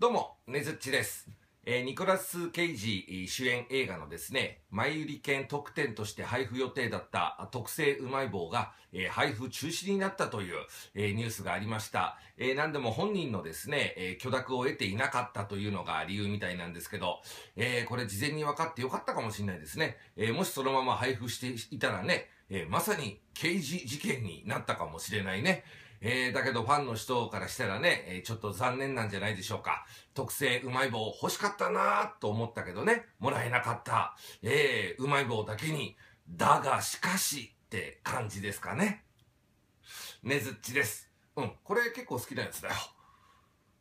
どうも、ねずっちです。えー、ニコラス・ケイジ主演映画のですね、前売り券特典として配布予定だった特製うまい棒が、えー、配布中止になったという、えー、ニュースがありました。え何でも本人のですね、え許諾を得ていなかったというのが理由みたいなんですけど、えこれ事前に分かってよかったかもしれないですね。えもしそのまま配布していたらね、えまさに刑事事件になったかもしれないね。えー、だけどファンの人からしたらね、えー、ちょっと残念なんじゃないでしょうか。特製うまい棒欲しかったなと思ったけどね、もらえなかった。えー、うまい棒だけに、だがしかしって感じですかね。ねずっちです。うん、これ結構好きなやつだよ。